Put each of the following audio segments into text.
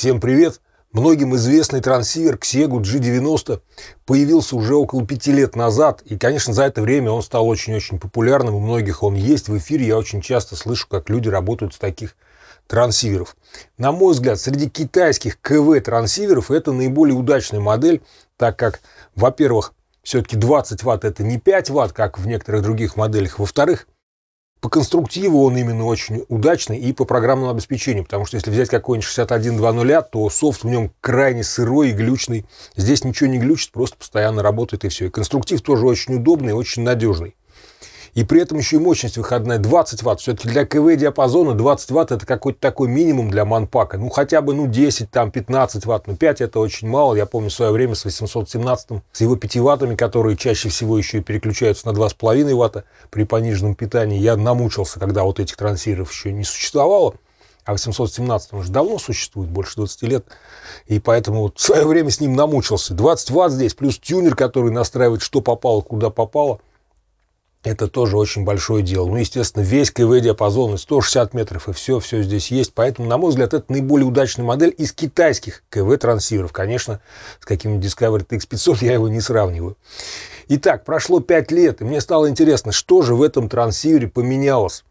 Всем привет! Многим известный трансивер Xiegu G90 появился уже около пяти лет назад, и, конечно, за это время он стал очень-очень популярным, у многих он есть. В эфире я очень часто слышу, как люди работают с таких трансиверов. На мой взгляд, среди китайских КВ-трансиверов это наиболее удачная модель, так как, во-первых, все-таки 20 ватт это не 5 ватт, как в некоторых других моделях. Во-вторых, по конструктиву он именно очень удачный и по программному обеспечению, потому что если взять какой-нибудь 6120, то софт в нем крайне сырой и глючный. Здесь ничего не глючит, просто постоянно работает и все. И конструктив тоже очень удобный, очень надежный. И при этом еще и мощность выходная 20 ватт. Все-таки для КВ-диапазона 20 ватт это какой-то такой минимум для манпака. Ну, хотя бы ну 10, там 15 ватт. Ну, 5 это очень мало. Я помню в свое время с 817 с его 5 ваттами, которые чаще всего еще и переключаются на 2,5 ватта при пониженном питании. Я намучился, когда вот этих трансиров еще не существовало. А 817 уже давно существует, больше 20 лет. И поэтому вот в свое время с ним намучился. 20 ватт здесь, плюс тюнер, который настраивает, что попало, куда попало – это тоже очень большое дело. Ну, естественно, весь КВ-диапазон 160 метров и все, все здесь есть. Поэтому, на мой взгляд, это наиболее удачная модель из китайских КВ-трансиверов. Конечно, с каким-нибудь Discovery TX500 я его не сравниваю. Итак, прошло 5 лет, и мне стало интересно, что же в этом трансивере поменялось.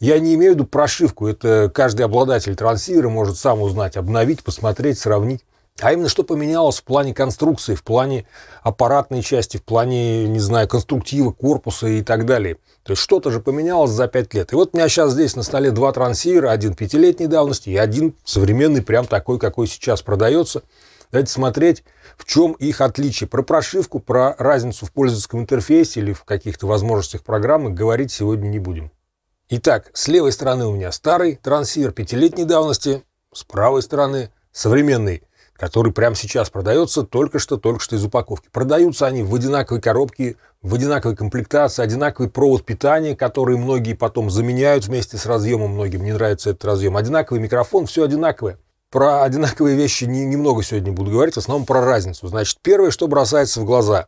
Я не имею в виду прошивку, это каждый обладатель трансивера может сам узнать, обновить, посмотреть, сравнить. А именно, что поменялось в плане конструкции, в плане аппаратной части, в плане, не знаю, конструктива, корпуса и так далее. То есть, что-то же поменялось за 5 лет. И вот у меня сейчас здесь на столе два трансивера, один пятилетней давности и один современный, прям такой, какой сейчас продается. Давайте смотреть, в чем их отличие. Про прошивку, про разницу в пользовательском интерфейсе или в каких-то возможностях программы говорить сегодня не будем. Итак, с левой стороны у меня старый трансивер пятилетней давности, с правой стороны современный который прямо сейчас продается только что, только что из упаковки. Продаются они в одинаковой коробке, в одинаковой комплектации, одинаковый провод питания, который многие потом заменяют вместе с разъемом, многим не нравится этот разъем, одинаковый микрофон, все одинаковое. Про одинаковые вещи не, немного сегодня буду говорить, в основном про разницу. Значит, первое, что бросается в глаза.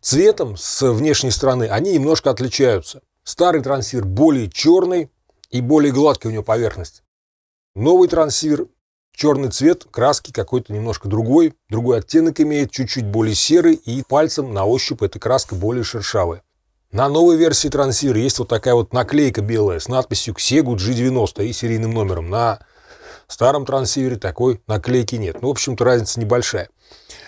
Цветом с внешней стороны они немножко отличаются. Старый трансивер более черный и более гладкая у него поверхность. Новый трансивер Черный цвет краски какой-то немножко другой, другой оттенок имеет, чуть-чуть более серый, и пальцем на ощупь эта краска более шершавая. На новой версии трансира есть вот такая вот наклейка белая с надписью Xegu G90 и серийным номером. На старом трансивере такой наклейки нет. Ну, в общем-то, разница небольшая.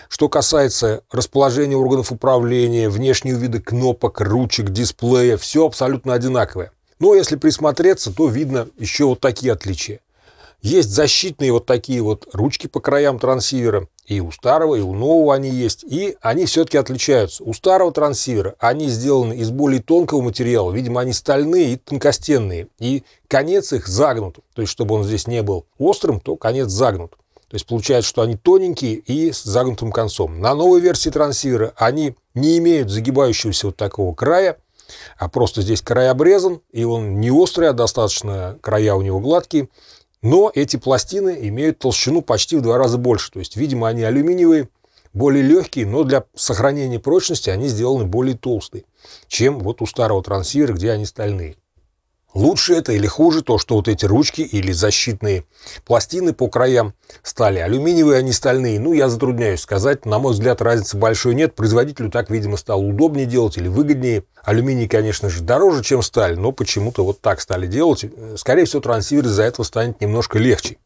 Что касается расположения органов управления, внешнего вида кнопок, ручек, дисплея, все абсолютно одинаковое. Но ну, а если присмотреться, то видно еще вот такие отличия. Есть защитные вот такие вот ручки по краям трансивера. И у старого, и у нового они есть. И они все-таки отличаются. У старого трансивера они сделаны из более тонкого материала. Видимо, они стальные и тонкостенные. И конец их загнут. То есть, чтобы он здесь не был острым, то конец загнут. То есть получается, что они тоненькие и с загнутым концом. На новой версии трансивера они не имеют загибающегося вот такого края, а просто здесь край обрезан, и он не острый, а достаточно края у него гладкие. Но эти пластины имеют толщину почти в два раза больше. То есть, видимо, они алюминиевые, более легкие, но для сохранения прочности они сделаны более толстые, чем вот у старого трансивера, где они стальные. Лучше это или хуже то, что вот эти ручки или защитные пластины по краям стали алюминиевые, а не стальные. Ну, я затрудняюсь сказать. На мой взгляд, разницы большой нет. Производителю так, видимо, стало удобнее делать или выгоднее. Алюминий, конечно же, дороже, чем сталь, но почему-то вот так стали делать. Скорее всего, трансивер из-за этого станет немножко легче.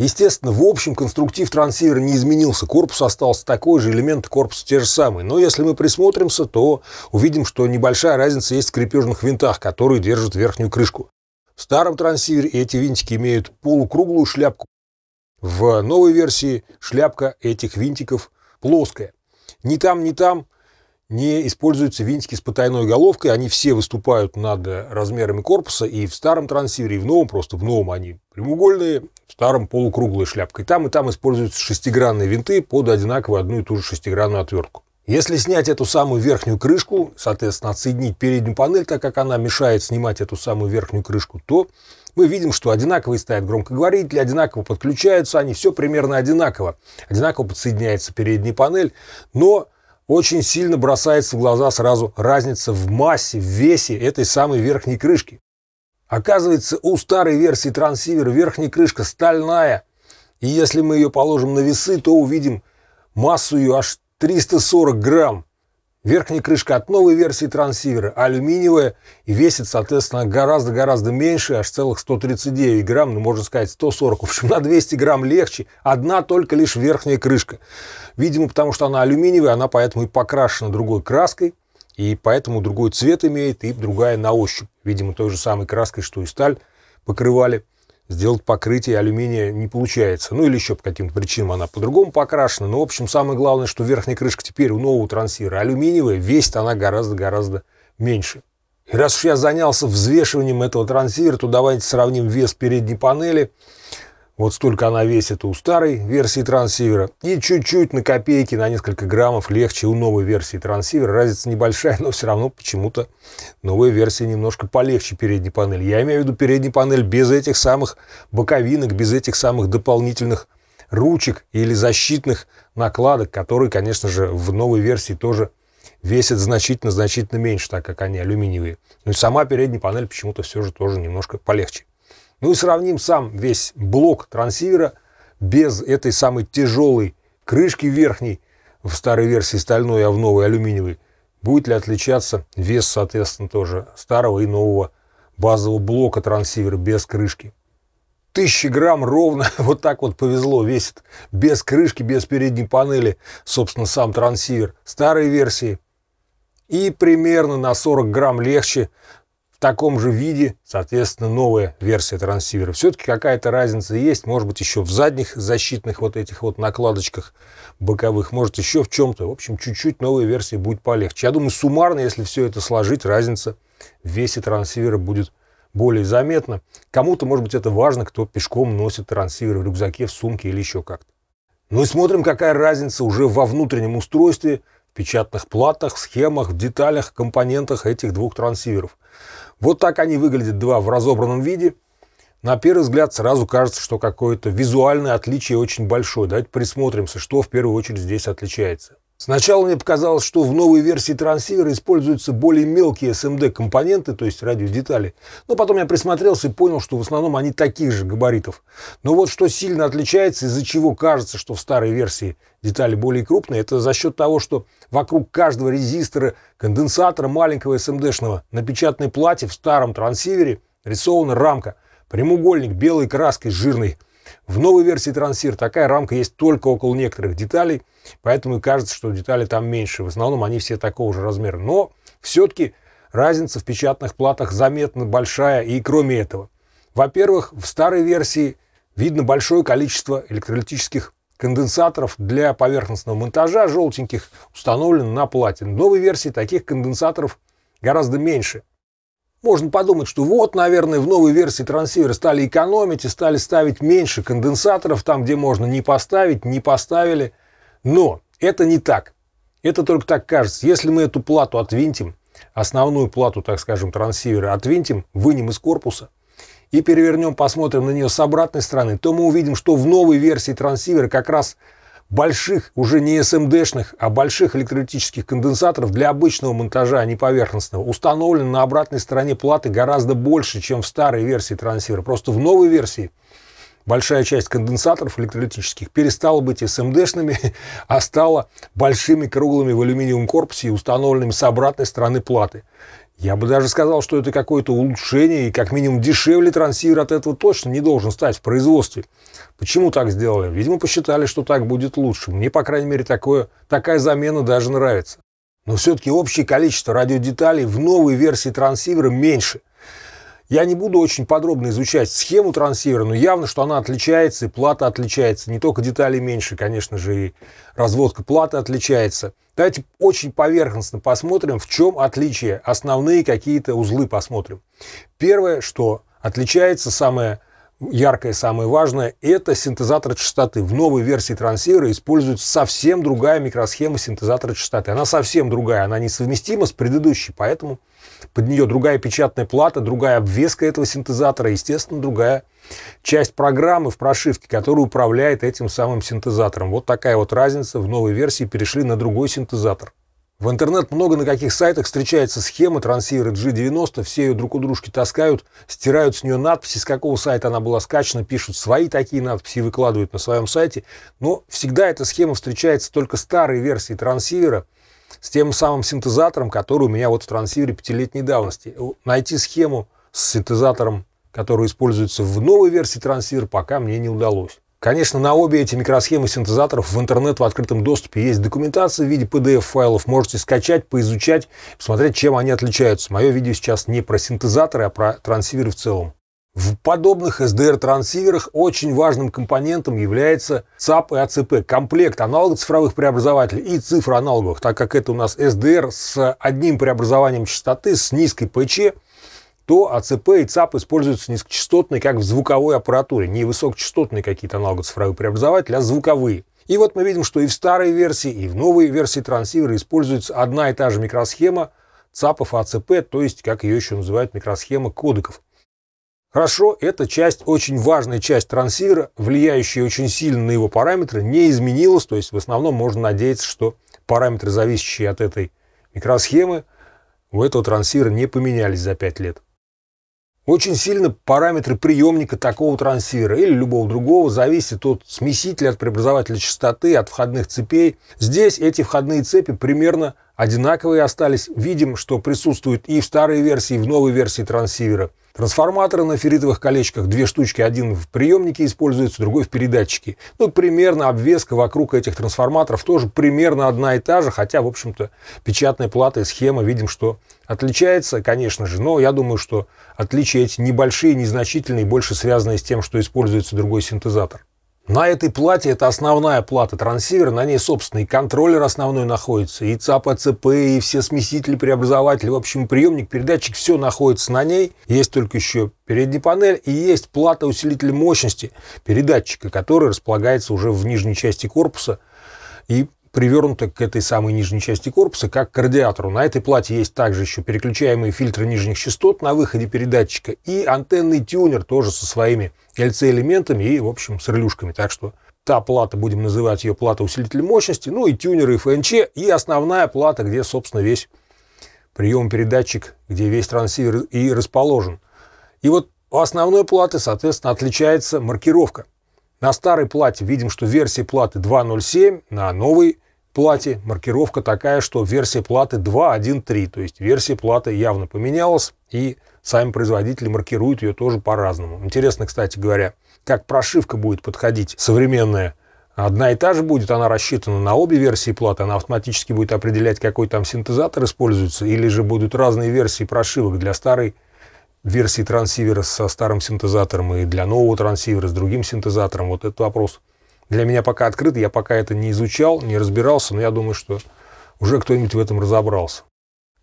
Естественно, в общем, конструктив трансивера не изменился, корпус остался такой же, элементы корпуса те же самые. Но если мы присмотримся, то увидим, что небольшая разница есть в крепежных винтах, которые держат верхнюю крышку. В старом трансивере эти винтики имеют полукруглую шляпку. В новой версии шляпка этих винтиков плоская. Ни там, ни там не используются винтики с потайной головкой, они все выступают над размерами корпуса, и в старом трансивере, и в новом, просто в новом они Прямоугольные, в старом полукруглой шляпкой. Там и там используются шестигранные винты под одинаковую одну и ту же шестигранную отвертку. Если снять эту самую верхнюю крышку, соответственно, отсоединить переднюю панель, так как она мешает снимать эту самую верхнюю крышку, то мы видим, что одинаковые стоят громкоговорители, одинаково подключаются, они все примерно одинаково. Одинаково подсоединяется передняя панель, но очень сильно бросается в глаза сразу разница в массе, в весе этой самой верхней крышки. Оказывается, у старой версии трансивера верхняя крышка стальная, и если мы ее положим на весы, то увидим массу ее аж 340 грамм. Верхняя крышка от новой версии трансивера алюминиевая и весит, соответственно, гораздо-гораздо меньше, аж целых 139 грамм, ну, можно сказать, 140. В общем, на 200 грамм легче. Одна только лишь верхняя крышка. Видимо, потому что она алюминиевая, она поэтому и покрашена другой краской и поэтому другой цвет имеет и другая на ощупь. Видимо, той же самой краской, что и сталь покрывали. Сделать покрытие алюминия не получается. Ну или еще по каким-то причинам она по-другому покрашена. Но, в общем, самое главное, что верхняя крышка теперь у нового трансира алюминиевая. Весит она гораздо-гораздо меньше. И раз уж я занялся взвешиванием этого трансивера, то давайте сравним вес передней панели вот столько она весит у старой версии трансивера. И чуть-чуть на копейки, на несколько граммов легче у новой версии трансивера. Разница небольшая, но все равно почему-то новая версия немножко полегче передней панели. Я имею в виду переднюю панель без этих самых боковинок, без этих самых дополнительных ручек или защитных накладок, которые, конечно же, в новой версии тоже весят значительно-значительно меньше, так как они алюминиевые. Но ну сама передняя панель почему-то все же тоже немножко полегче. Ну и сравним сам весь блок трансивера без этой самой тяжелой крышки верхней в старой версии стальной, а в новой алюминиевой. Будет ли отличаться вес, соответственно, тоже старого и нового базового блока трансивера без крышки. Тысячи грамм ровно, вот так вот повезло, весит без крышки, без передней панели, собственно, сам трансивер старой версии. И примерно на 40 грамм легче таком же виде, соответственно, новая версия трансивера. Все-таки какая-то разница есть, может быть, еще в задних защитных вот этих вот накладочках боковых, может, еще в чем-то. В общем, чуть-чуть новая версия будет полегче. Я думаю, суммарно, если все это сложить, разница в весе трансивера будет более заметна. Кому-то, может быть, это важно, кто пешком носит трансивер в рюкзаке, в сумке или еще как-то. Ну и смотрим, какая разница уже во внутреннем устройстве, в печатных платах, схемах, в деталях, компонентах этих двух трансиверов. Вот так они выглядят два в разобранном виде. На первый взгляд сразу кажется, что какое-то визуальное отличие очень большое. Давайте присмотримся, что в первую очередь здесь отличается. Сначала мне показалось, что в новой версии трансивера используются более мелкие SMD-компоненты, то есть радиодетали. Но потом я присмотрелся и понял, что в основном они таких же габаритов. Но вот что сильно отличается, из-за чего кажется, что в старой версии детали более крупные, это за счет того, что вокруг каждого резистора, конденсатора маленького SMD-шного на печатной плате в старом трансивере рисована рамка. Прямоугольник белой краской жирный. В новой версии Transir такая рамка есть только около некоторых деталей, поэтому и кажется, что детали там меньше. В основном они все такого же размера. Но все-таки разница в печатных платах заметно большая. И кроме этого, во-первых, в старой версии видно большое количество электролитических конденсаторов для поверхностного монтажа желтеньких установлено на плате. В новой версии таких конденсаторов гораздо меньше. Можно подумать, что вот, наверное, в новой версии трансивера стали экономить и стали ставить меньше конденсаторов там, где можно не поставить, не поставили. Но это не так. Это только так кажется. Если мы эту плату отвинтим, основную плату, так скажем, трансивера отвинтим, вынем из корпуса и перевернем, посмотрим на нее с обратной стороны, то мы увидим, что в новой версии трансивера как раз больших, уже не СМДшных, а больших электролитических конденсаторов для обычного монтажа, а не поверхностного, установлено на обратной стороне платы гораздо больше, чем в старой версии трансивера. Просто в новой версии большая часть конденсаторов электролитических перестала быть СМДшными, а стала большими круглыми в алюминиевом корпусе и установленными с обратной стороны платы. Я бы даже сказал, что это какое-то улучшение, и как минимум дешевле трансивер от этого точно не должен стать в производстве. Почему так сделали? Видимо, посчитали, что так будет лучше. Мне, по крайней мере, такое, такая замена даже нравится. Но все-таки общее количество радиодеталей в новой версии трансивера меньше. Я не буду очень подробно изучать схему трансивера, но явно, что она отличается, и плата отличается. Не только детали меньше, конечно же, и разводка платы отличается. Давайте очень поверхностно посмотрим, в чем отличие. Основные какие-то узлы посмотрим. Первое, что отличается, самое яркое, самое важное, это синтезатор частоты. В новой версии трансивера используется совсем другая микросхема синтезатора частоты. Она совсем другая, она несовместима с предыдущей, поэтому под нее другая печатная плата, другая обвеска этого синтезатора, естественно, другая часть программы в прошивке, которая управляет этим самым синтезатором. Вот такая вот разница. В новой версии перешли на другой синтезатор. В интернет много на каких сайтах встречается схема трансивера G90, все ее друг у дружки таскают, стирают с нее надписи, с какого сайта она была скачана, пишут свои такие надписи выкладывают на своем сайте. Но всегда эта схема встречается только старой версии трансивера – с тем самым синтезатором, который у меня вот в трансивере пятилетней давности. Э, найти схему с синтезатором, который используется в новой версии трансивера, пока мне не удалось. Конечно, на обе эти микросхемы синтезаторов в интернет в открытом доступе есть документация в виде PDF-файлов. Можете скачать, поизучать, посмотреть, чем они отличаются. Мое видео сейчас не про синтезаторы, а про трансиверы в целом. В подобных SDR-трансиверах очень важным компонентом является ЦАП и АЦП – комплект аналогов цифровых преобразователей и цифроаналоговых, так как это у нас SDR с одним преобразованием частоты, с низкой ПЧ, то АЦП и ЦАП используются низкочастотные, как в звуковой аппаратуре. Не высокочастотные какие-то аналоговые цифровые преобразователи, а звуковые. И вот мы видим, что и в старой версии, и в новой версии трансивера используется одна и та же микросхема ЦАПов и АЦП, то есть, как ее еще называют, микросхема кодеков. Хорошо, эта часть, очень важная часть трансивера, влияющая очень сильно на его параметры, не изменилась, то есть в основном можно надеяться, что параметры, зависящие от этой микросхемы, у этого трансивера не поменялись за 5 лет. Очень сильно параметры приемника такого трансивера или любого другого зависят от смесителя, от преобразователя частоты, от входных цепей. Здесь эти входные цепи примерно одинаковые остались. Видим, что присутствуют и в старой версии, и в новой версии трансивера. Трансформаторы на ферритовых колечках, две штучки, один в приемнике используется, другой в передатчике. Ну, примерно обвеска вокруг этих трансформаторов тоже примерно одна и та же, хотя, в общем-то, печатная плата и схема, видим, что отличается, конечно же, но я думаю, что отличия эти небольшие, незначительные, больше связаны с тем, что используется другой синтезатор. На этой плате это основная плата трансивера, на ней, собственно, и контроллер основной находится, и ЦАП, АЦП, и все смесители, преобразователи, в общем, приемник, передатчик, все находится на ней. Есть только еще передняя панель и есть плата усилителя мощности передатчика, который располагается уже в нижней части корпуса и привернута к этой самой нижней части корпуса, как к радиатору. На этой плате есть также еще переключаемые фильтры нижних частот на выходе передатчика и антенный тюнер тоже со своими LC-элементами и, в общем, с релюшками. Так что та плата, будем называть ее плата усилителя мощности, ну и тюнеры, и ФНЧ, и основная плата, где, собственно, весь прием-передатчик, где весь трансивер и расположен. И вот у основной платы, соответственно, отличается маркировка. На старой плате видим, что версия платы 2.07, на новой плате маркировка такая, что версия платы 2.1.3, то есть версия платы явно поменялась, и сами производители маркируют ее тоже по-разному. Интересно, кстати говоря, как прошивка будет подходить современная. Одна и та же будет, она рассчитана на обе версии платы, она автоматически будет определять, какой там синтезатор используется, или же будут разные версии прошивок для старой версии трансивера со старым синтезатором и для нового трансивера с другим синтезатором. Вот этот вопрос для меня пока открыт. Я пока это не изучал, не разбирался, но я думаю, что уже кто-нибудь в этом разобрался.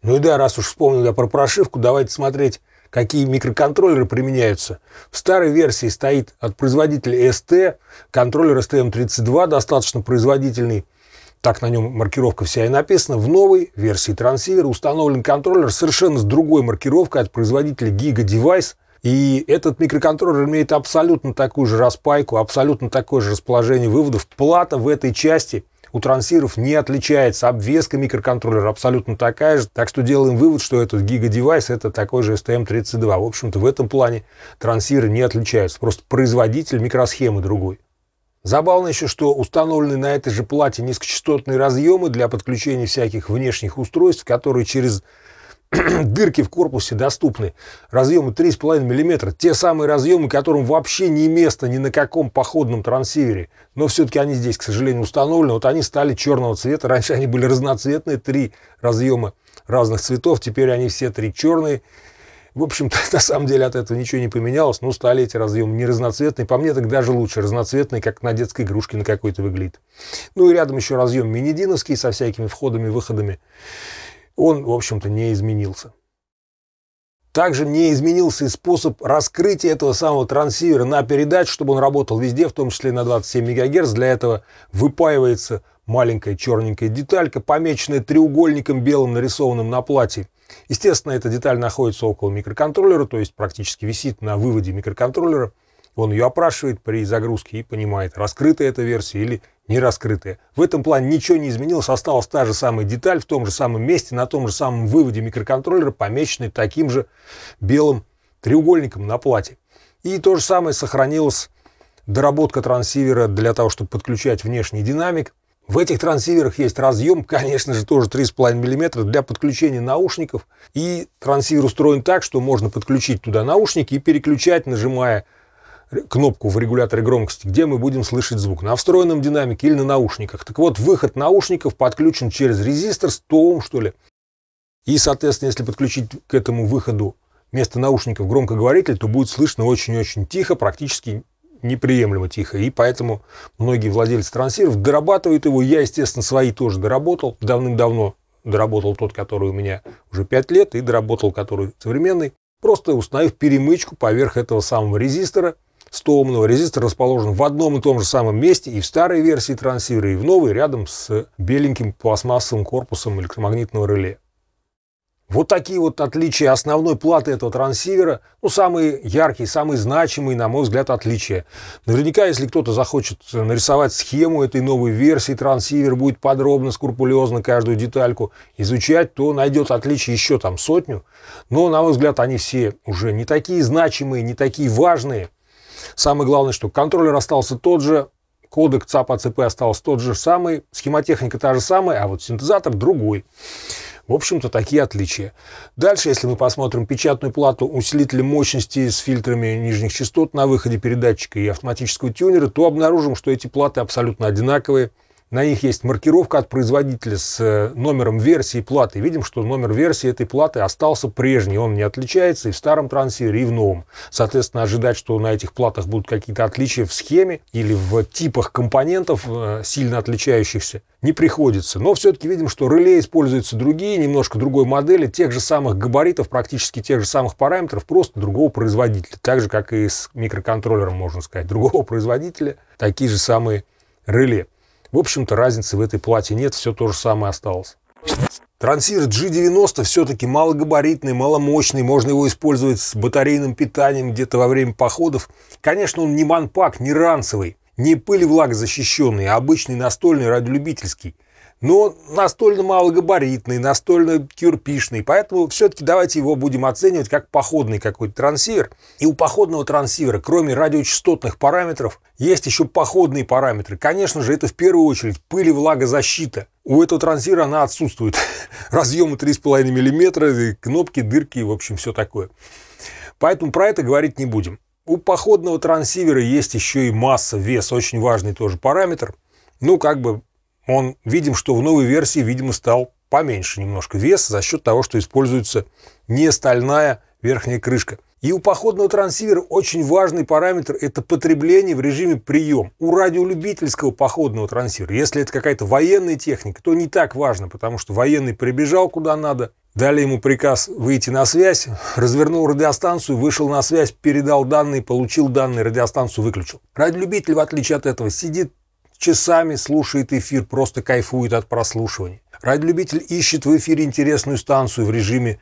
Ну и да, раз уж вспомнил я про прошивку, давайте смотреть, какие микроконтроллеры применяются. В старой версии стоит от производителя ST контроллер STM32, достаточно производительный, так на нем маркировка вся и написана, в новой версии трансивера установлен контроллер совершенно с другой маркировкой от производителя Giga Device. И этот микроконтроллер имеет абсолютно такую же распайку, абсолютно такое же расположение выводов. Плата в этой части у трансиров не отличается. Обвеска микроконтроллера абсолютно такая же. Так что делаем вывод, что этот гига-девайс это такой же STM32. В общем-то, в этом плане трансиры не отличаются. Просто производитель микросхемы другой. Забавно еще, что установлены на этой же плате низкочастотные разъемы для подключения всяких внешних устройств, которые через дырки в корпусе доступны. Разъемы 3,5 мм. Те самые разъемы, которым вообще не место ни на каком походном трансивере. Но все-таки они здесь, к сожалению, установлены. Вот они стали черного цвета. Раньше они были разноцветные. Три разъема разных цветов. Теперь они все три черные. В общем-то, на самом деле от этого ничего не поменялось, но ну, стали эти разъемы не разноцветные. По мне так даже лучше, разноцветные, как на детской игрушке на какой-то выглядит. Ну и рядом еще разъем мини-диновский со всякими входами, выходами. Он, в общем-то, не изменился. Также не изменился и способ раскрытия этого самого трансивера на передач, чтобы он работал везде, в том числе на 27 МГц. Для этого выпаивается Маленькая черненькая деталька, помеченная треугольником белым, нарисованным на платье. Естественно, эта деталь находится около микроконтроллера, то есть практически висит на выводе микроконтроллера. Он ее опрашивает при загрузке и понимает, раскрытая эта версия или не раскрытая. В этом плане ничего не изменилось, осталась та же самая деталь в том же самом месте, на том же самом выводе микроконтроллера, помеченная таким же белым треугольником на плате. И то же самое сохранилось доработка трансивера для того, чтобы подключать внешний динамик. В этих трансиверах есть разъем, конечно же, тоже 3,5 мм для подключения наушников. И трансивер устроен так, что можно подключить туда наушники и переключать, нажимая кнопку в регуляторе громкости, где мы будем слышать звук, на встроенном динамике или на наушниках. Так вот, выход наушников подключен через резистор 100 Ом, что ли. И, соответственно, если подключить к этому выходу вместо наушников громкоговоритель, то будет слышно очень-очень тихо, практически неприемлемо тихо. И поэтому многие владельцы трансиров дорабатывают его. Я, естественно, свои тоже доработал давным-давно. Доработал тот, который у меня уже 5 лет, и доработал, который современный. Просто установив перемычку поверх этого самого резистора. 100-омного резистор расположен в одном и том же самом месте и в старой версии трансивера, и в новой, рядом с беленьким пластмассовым корпусом электромагнитного реле. Вот такие вот отличия основной платы этого трансивера, ну, самые яркие, самые значимые, на мой взгляд, отличия. Наверняка, если кто-то захочет нарисовать схему этой новой версии, трансивер будет подробно, скрупулезно каждую детальку изучать, то найдет отличия еще там сотню. Но, на мой взгляд, они все уже не такие значимые, не такие важные. Самое главное, что контроллер остался тот же, кодек ЦАП-АЦП остался тот же самый, схемотехника та же самая, а вот синтезатор другой. В общем-то, такие отличия. Дальше, если мы посмотрим печатную плату, усилителя мощности с фильтрами нижних частот на выходе передатчика и автоматического тюнера, то обнаружим, что эти платы абсолютно одинаковые – на них есть маркировка от производителя с э, номером версии платы. Видим, что номер версии этой платы остался прежний. Он не отличается и в старом трансивере, и в новом. Соответственно, ожидать, что на этих платах будут какие-то отличия в схеме или в типах компонентов, э, сильно отличающихся, не приходится. Но все-таки видим, что реле используются другие, немножко другой модели, тех же самых габаритов, практически тех же самых параметров, просто другого производителя. Так же, как и с микроконтроллером, можно сказать, другого производителя, такие же самые реле. В общем-то, разницы в этой плате нет, все то же самое осталось. Трансир G90 все-таки малогабаритный, маломощный, можно его использовать с батарейным питанием где-то во время походов. Конечно, он не манпак, не ранцевый, не пыль влаг защищенный, а обычный настольный радиолюбительский но ну, настольно малогабаритный, настольно кирпичный. Поэтому все-таки давайте его будем оценивать как походный какой-то трансивер. И у походного трансивера, кроме радиочастотных параметров, есть еще походные параметры. Конечно же, это в первую очередь пыль и влагозащита. У этого трансивера она отсутствует. Разъемы 3,5 мм, кнопки, дырки, в общем, все такое. Поэтому про это говорить не будем. У походного трансивера есть еще и масса, вес, очень важный тоже параметр. Ну, как бы он, видим, что в новой версии, видимо, стал поменьше немножко вес за счет того, что используется не стальная верхняя крышка. И у походного трансивера очень важный параметр – это потребление в режиме прием. У радиолюбительского походного трансивера, если это какая-то военная техника, то не так важно, потому что военный прибежал куда надо, дали ему приказ выйти на связь, развернул радиостанцию, вышел на связь, передал данные, получил данные, радиостанцию выключил. Радиолюбитель, в отличие от этого, сидит часами слушает эфир, просто кайфует от прослушивания. Радиолюбитель ищет в эфире интересную станцию в режиме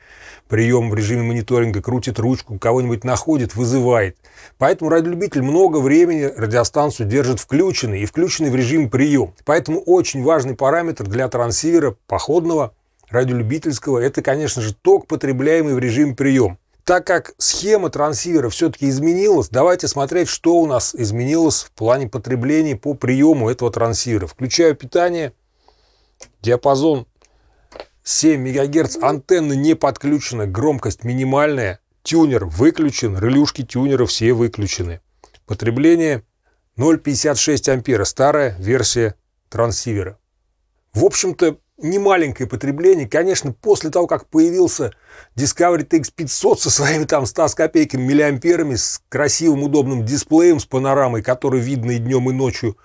приема, в режиме мониторинга, крутит ручку, кого-нибудь находит, вызывает. Поэтому радиолюбитель много времени радиостанцию держит включенной и включенной в режим прием. Поэтому очень важный параметр для трансивера походного радиолюбительского – это, конечно же, ток, потребляемый в режим прием так как схема трансивера все-таки изменилась, давайте смотреть, что у нас изменилось в плане потребления по приему этого трансивера. Включаю питание, диапазон 7 МГц, антенна не подключена, громкость минимальная, тюнер выключен, релюшки тюнера все выключены. Потребление 0,56 ампера, старая версия трансивера. В общем-то, немаленькое потребление. Конечно, после того, как появился Discovery TX500 со своими там 100 с копейками миллиамперами, с красивым удобным дисплеем, с панорамой, который видно и днем, и ночью,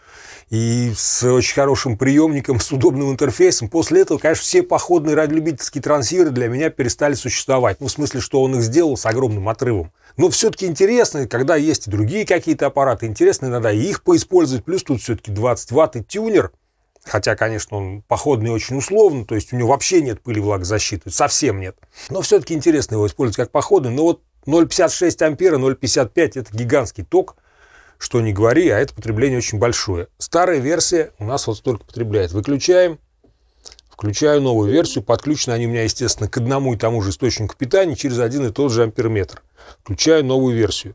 и с очень хорошим приемником, с удобным интерфейсом, после этого, конечно, все походные радиолюбительские трансиверы для меня перестали существовать. Ну, в смысле, что он их сделал с огромным отрывом. Но все-таки интересно, когда есть и другие какие-то аппараты, интересно иногда и их поиспользовать. Плюс тут все-таки 20 ватт и тюнер – Хотя, конечно, он походный очень условно, то есть у него вообще нет пыли влагозащиты, совсем нет. Но все-таки интересно его использовать как походный. Но вот 0,56 ампера, 0,55 – это гигантский ток, что не говори, а это потребление очень большое. Старая версия у нас вот столько потребляет. Выключаем, включаю новую версию, подключены они у меня, естественно, к одному и тому же источнику питания через один и тот же амперметр. Включаю новую версию.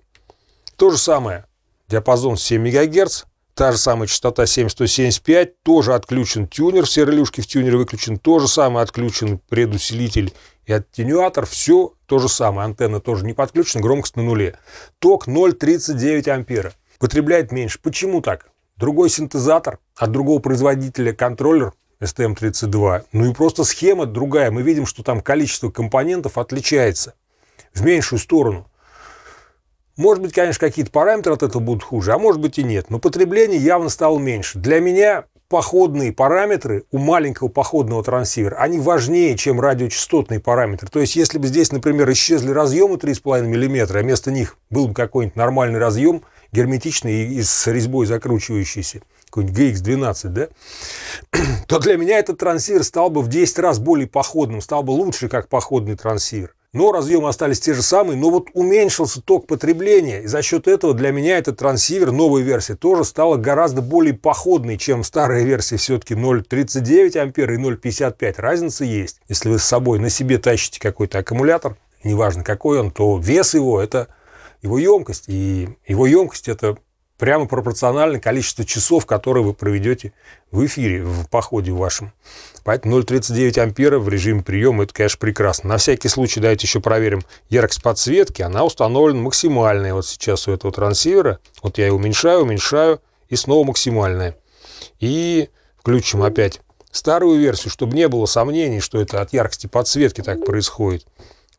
То же самое, диапазон 7 МГц, Та же самая частота 7175, тоже отключен тюнер, все релюшки в тюнере выключен, то же самое отключен предусилитель и аттенюатор, все то же самое, антенна тоже не подключена, громкость на нуле. Ток 0,39 ампера, потребляет меньше. Почему так? Другой синтезатор от другого производителя контроллер STM32, эм ну и просто схема другая. Мы видим, что там количество компонентов отличается в меньшую сторону. Может быть, конечно, какие-то параметры от этого будут хуже, а может быть и нет. Но потребление явно стало меньше. Для меня походные параметры у маленького походного трансивера, они важнее, чем радиочастотные параметры. То есть, если бы здесь, например, исчезли разъемы 3,5 мм, а вместо них был бы какой-нибудь нормальный разъем, герметичный и с резьбой закручивающийся, какой-нибудь GX12, да, то для меня этот трансивер стал бы в 10 раз более походным, стал бы лучше как походный трансивер но разъемы остались те же самые, но вот уменьшился ток потребления, и за счет этого для меня этот трансивер новой версии тоже стала гораздо более походной, чем старая версия, все-таки 0,39 ампер и 0,55, разница есть. Если вы с собой на себе тащите какой-то аккумулятор, неважно какой он, то вес его это его емкость, и его емкость это прямо пропорционально количеству часов, которые вы проведете в эфире, в походе вашем. Поэтому 0,39 ампера в режиме приема, это, конечно, прекрасно. На всякий случай давайте еще проверим яркость подсветки. Она установлена максимальная вот сейчас у этого трансивера. Вот я ее уменьшаю, уменьшаю и снова максимальная. И включим опять старую версию, чтобы не было сомнений, что это от яркости подсветки так происходит.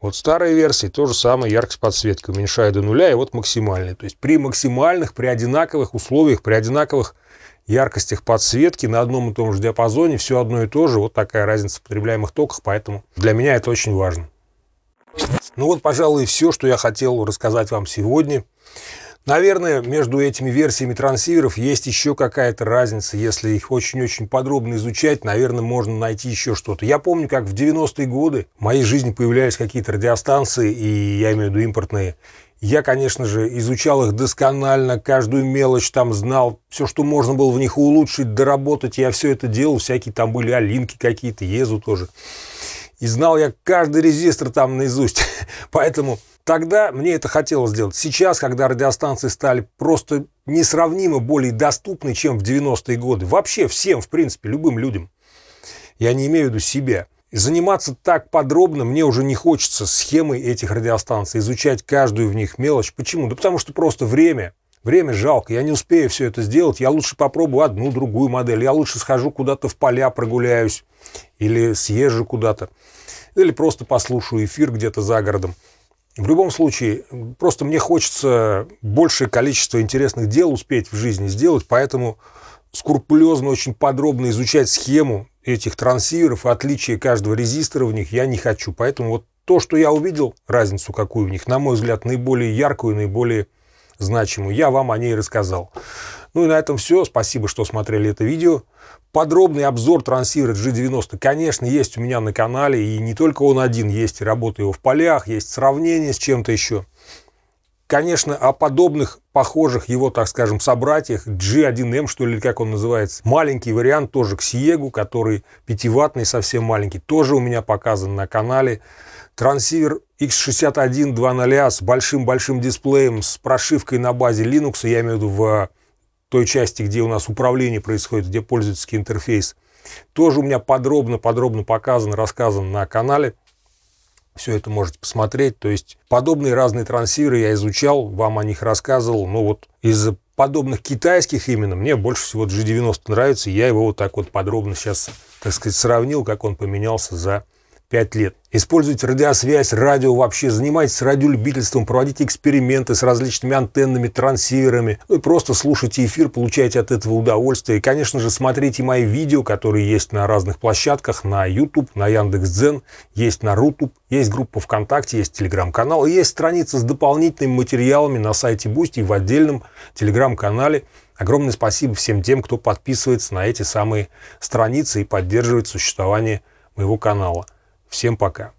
Вот в старой версии то же самое, яркость подсветки уменьшаю до нуля, и вот максимальный. То есть при максимальных, при одинаковых условиях, при одинаковых яркостях подсветки на одном и том же диапазоне все одно и то же. Вот такая разница в потребляемых токах, поэтому для меня это очень важно. Ну вот, пожалуй, все, что я хотел рассказать вам сегодня. Наверное, между этими версиями трансиверов есть еще какая-то разница. Если их очень-очень подробно изучать, наверное, можно найти еще что-то. Я помню, как в 90-е годы в моей жизни появлялись какие-то радиостанции, и я имею в виду импортные. Я, конечно же, изучал их досконально, каждую мелочь там знал, все, что можно было в них улучшить, доработать. Я все это делал, всякие там были Алинки какие-то, Езу тоже. И знал я каждый резистор там наизусть. Поэтому Тогда мне это хотелось сделать. Сейчас, когда радиостанции стали просто несравнимо более доступны, чем в 90-е годы, вообще всем, в принципе, любым людям, я не имею в виду себя, заниматься так подробно мне уже не хочется схемой этих радиостанций, изучать каждую в них мелочь. Почему? Да потому что просто время. Время жалко, я не успею все это сделать, я лучше попробую одну, другую модель, я лучше схожу куда-то в поля, прогуляюсь или съезжу куда-то, или просто послушаю эфир где-то за городом. В любом случае, просто мне хочется большее количество интересных дел успеть в жизни сделать, поэтому скрупулезно, очень подробно изучать схему этих трансиверов отличие каждого резистора в них я не хочу. Поэтому вот то, что я увидел, разницу какую в них, на мой взгляд, наиболее яркую, наиболее значимую, я вам о ней рассказал. Ну и на этом все. Спасибо, что смотрели это видео. Подробный обзор трансивера G90, конечно, есть у меня на канале, и не только он один, есть и работа его в полях, есть сравнение с чем-то еще. Конечно, о подобных, похожих его, так скажем, собратьях, G1M, что ли, как он называется, маленький вариант тоже к Сиегу, который пятиватный, совсем маленький, тоже у меня показан на канале. Трансивер X61 2.0 с большим-большим дисплеем, с прошивкой на базе Linux, я имею в виду в той части, где у нас управление происходит, где пользовательский интерфейс, тоже у меня подробно-подробно показан, рассказан на канале. Все это можете посмотреть. То есть подобные разные трансиверы я изучал, вам о них рассказывал. Но вот из подобных китайских именно мне больше всего G90 нравится. Я его вот так вот подробно сейчас, так сказать, сравнил, как он поменялся за 5 лет. Используйте радиосвязь, радио вообще, занимайтесь радиолюбительством, проводите эксперименты с различными антеннами, трансиверами, ну и просто слушайте эфир, получайте от этого удовольствие. И, конечно же, смотрите мои видео, которые есть на разных площадках, на YouTube, на Яндекс.Дзен, есть на Рутуб, есть группа ВКонтакте, есть Телеграм-канал, есть страница с дополнительными материалами на сайте Бусти и в отдельном Телеграм-канале. Огромное спасибо всем тем, кто подписывается на эти самые страницы и поддерживает существование моего канала. Всем пока.